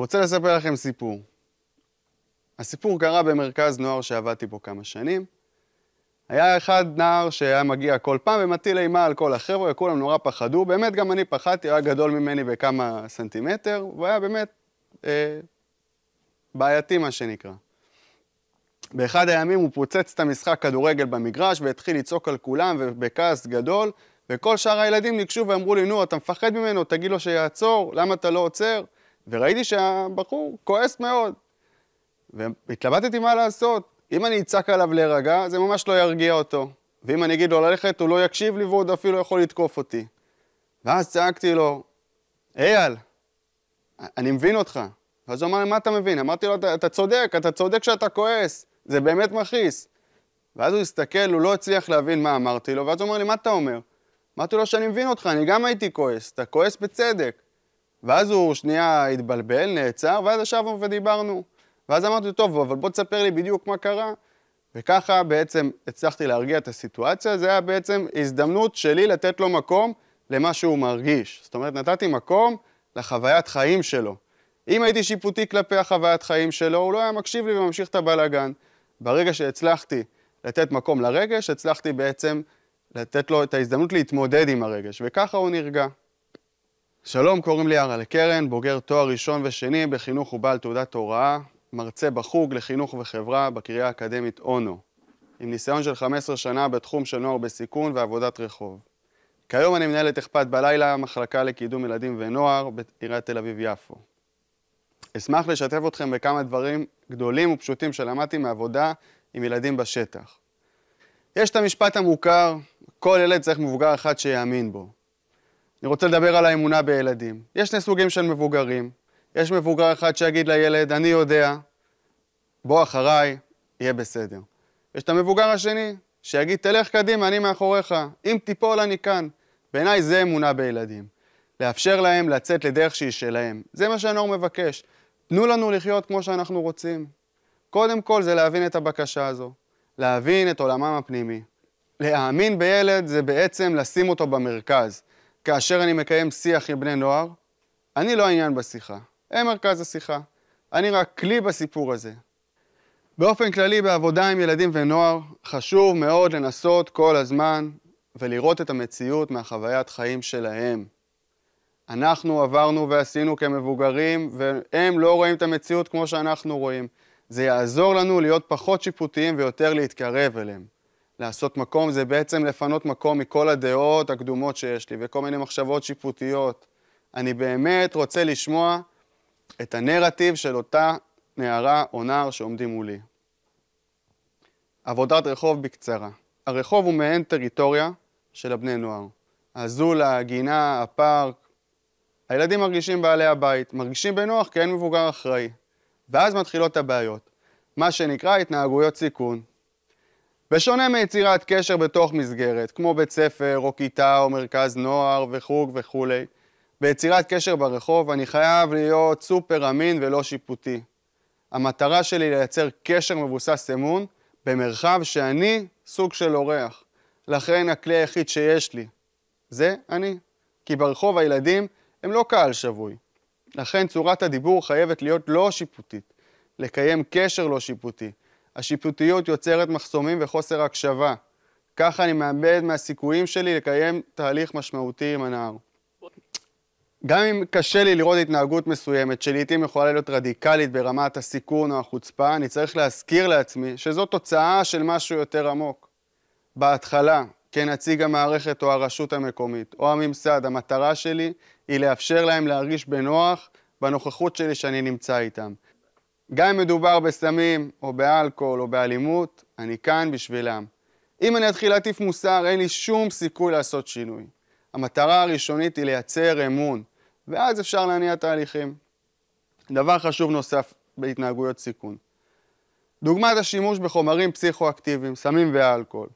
רוצה לספר לכם סיפור. הסיפור קרה במרכז נוער שעבדתי בו כמה שנים. היה אחד נער שהיה מגיע כל פעם ומטיל אימה על כל החבר'ה, כולם נורא פחדו, באמת גם אני פחדתי, הוא היה גדול ממני בכמה סנטימטר, והוא היה באמת אה, בעייתי מה שנקרא. באחד הימים הוא פוצץ את המשחק כדורגל במגרש והתחיל לצעוק על כולם ובכעס גדול, וכל שאר הילדים ניגשו ואמרו לי, נו, אתה מפחד ממנו, תגיד לו שיעצור, למה אתה לא עוצר? וראיתי שהבחור כועס מאוד. והתלבטתי מה לעשות. אם אני אצעק עליו להירגע, זה ממש לא ירגיע אותו. ואם אני אגיד לו ללכת, הוא לא יקשיב לי והוא אפילו יכול לתקוף אותי. ואז צעקתי לו, אייל, אני מבין אותך. ואז הוא אמר לי, מה אתה מבין? אמרתי לו, אתה, צודק, אתה צודק שאתה כועס, זה באמת מכעיס. ואז הוא הסתכל, הוא לא הצליח להבין מה אמרתי לו, ואז הוא אמר לי, מה אתה אומר? אמרתי לו שאני מבין אותך, אני גם הייתי כועס, אתה כועס בצדק. ואז הוא שנייה התבלבל, נעצר, ואז ישבנו ודיברנו. ואז אמרתי לו, טוב, אבל בוא תספר לי בדיוק מה קרה. וככה בעצם הצלחתי להרגיע את הסיטואציה, זה היה בעצם הזדמנות שלי לתת לו מקום למה שהוא מרגיש. זאת אומרת, נתתי מקום לחוויית חיים שלו. אם הייתי שיפוטי כלפי החוויית חיים שלו, הוא לא היה מקשיב לי וממשיך את הבלאגן. ברגע שהצלחתי לתת מקום לרגש, הצלחתי בעצם לתת לו את ההזדמנות להתמודד עם הרגש, וככה הוא נרגע. שלום, קוראים לי הרלה קרן, בוגר תואר ראשון ושני בחינוך ובעל תעודת הוראה, מרצה בחוג לחינוך וחברה בקריה האקדמית אונו, עם ניסיון של 15 שנה בתחום של נוער בסיכון ועבודת רחוב. כיום אני מנהל את אכפת בלילה, מחלקה לקידום ילדים ונוער בעיריית תל אביב-יפו. אשמח לשתף אתכם בכמה דברים גדולים ופשוטים שלמדתי מעבודה עם ילדים בשטח. יש את המשפט המוכר, כל ילד צריך מבוגר אחד שיאמין בו. אני רוצה לדבר על האמונה בילדים. יש שני סוגים של מבוגרים. יש מבוגר אחד שיגיד לילד, אני יודע, בוא אחריי, יהיה בסדר. יש את המבוגר השני שיגיד, תלך קדימה, אני מאחוריך, אם תיפול אני כאן. בעיניי זה אמונה בילדים. לאפשר להם לצאת לדרך שהיא שלהם. זה מה שהנור מבקש. תנו לנו לחיות כמו שאנחנו רוצים. קודם כל זה להבין את הבקשה הזו, להבין את עולמם הפנימי. להאמין בילד זה בעצם לשים אותו במרכז. כאשר אני מקיים שיח עם בני נוער, אני לא העניין בשיחה, הם מרכז השיחה. אני רק כלי בסיפור הזה. באופן כללי, בעבודה עם ילדים ונוער, חשוב מאוד לנסות כל הזמן ולראות את המציאות מהחוויית חיים שלהם. אנחנו עברנו ועשינו כמבוגרים, והם לא רואים את המציאות כמו שאנחנו רואים. זה יעזור לנו להיות פחות שיפוטיים ויותר להתקרב אליהם. לעשות מקום זה בעצם לפנות מקום מכל הדעות הקדומות שיש לי וכל מיני מחשבות שיפוטיות. אני באמת רוצה לשמוע את הנרטיב של אותה נערה או נער שעומדים מולי. עבודת רחוב בקצרה. הרחוב הוא מעין טריטוריה של הבני נוער. הזולה, הגינה, הפארק. הילדים מרגישים בעלי הבית, מרגישים בנוח כי אין מבוגר אחראי. ואז מתחילות הבעיות. מה שנקרא התנהגויות סיכון. בשונה מיצירת קשר בתוך מסגרת, כמו בית ספר או כיתה או מרכז נוער וחוג וכולי, ביצירת קשר ברחוב אני חייב להיות סופר אמין ולא שיפוטי. המטרה שלי היא לייצר קשר מבוסס אמון במרחב שאני סוג של אורח. לכן הכלי היחיד שיש לי זה אני. כי ברחוב הילדים הם לא קהל שבוי. לכן צורת הדיבור חייבת להיות לא שיפוטית, לקיים קשר לא שיפוטי, השיפוטיות יוצרת מחסומים וחוסר הקשבה. ככה אני מאבד מהסיכויים שלי לקיים תהליך משמעותי עם הנער. גם אם קשה לי לראות התנהגות מסוימת, שלעיתים יכולה להיות רדיקלית ברמת הסיכון או החוצפה, אני צריך להזכיר לעצמי שזו תוצאה של משהו יותר עמוק. בהתחלה, כנציג המערכת או הרשות המקומית, או הממסד, המטרה שלי היא לאפשר להם להרגיש בנוח בנוכחות שלי שאני נמצא איתם. גם אם מדובר בסמים, או באלכוהול, או באלימות, אני כאן בשבילם. אם אני אתחיל להטיף מוסר, אין לי שום סיכוי לעשות שינוי. המטרה הראשונית היא לייצר אמון, ואז אפשר להניע תהליכים. דבר חשוב נוסף בהתנהגויות סיכון. דוגמת השימוש בחומרים פסיכואקטיביים, סמים ואלכוהול.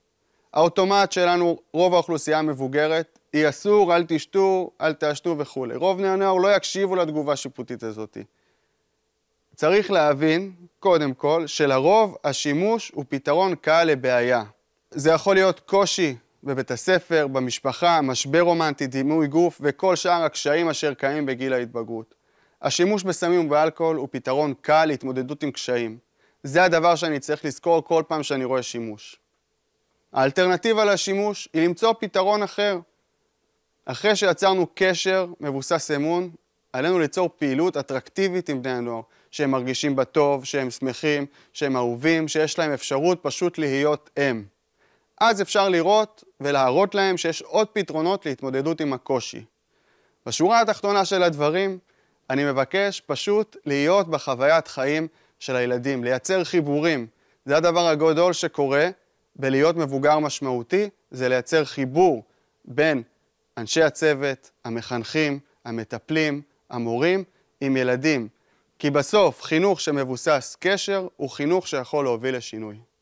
האוטומט שלנו, רוב האוכלוסייה המבוגרת, היא אסור, אל תשתו, אל תעשתו וכולי. רוב בני הנוער לא יקשיבו לתגובה השיפוטית הזאתי. צריך להבין, קודם כל, שלרוב השימוש הוא פתרון קל לבעיה. זה יכול להיות קושי בבית הספר, במשפחה, משבר רומנטי, דימוי גוף וכל שאר הקשיים אשר קיימים בגיל ההתבגרות. השימוש בסמים ובאלכוהול הוא פתרון קל להתמודדות עם קשיים. זה הדבר שאני צריך לזכור כל פעם שאני רואה שימוש. האלטרנטיבה לשימוש היא למצוא פתרון אחר. אחרי שיצרנו קשר מבוסס אמון, עלינו ליצור פעילות אטרקטיבית עם בני הנוער, שהם מרגישים בה טוב, שהם שמחים, שהם אהובים, שיש להם אפשרות פשוט להיות הם. אז אפשר לראות ולהראות להם שיש עוד פתרונות להתמודדות עם הקושי. בשורה התחתונה של הדברים, אני מבקש פשוט להיות בחוויית חיים של הילדים, לייצר חיבורים. זה הדבר הגדול שקורה בלהיות מבוגר משמעותי, זה לייצר חיבור בין אנשי הצוות, המחנכים, המטפלים, המורים עם ילדים, כי בסוף חינוך שמבוסס קשר הוא חינוך שיכול להוביל לשינוי.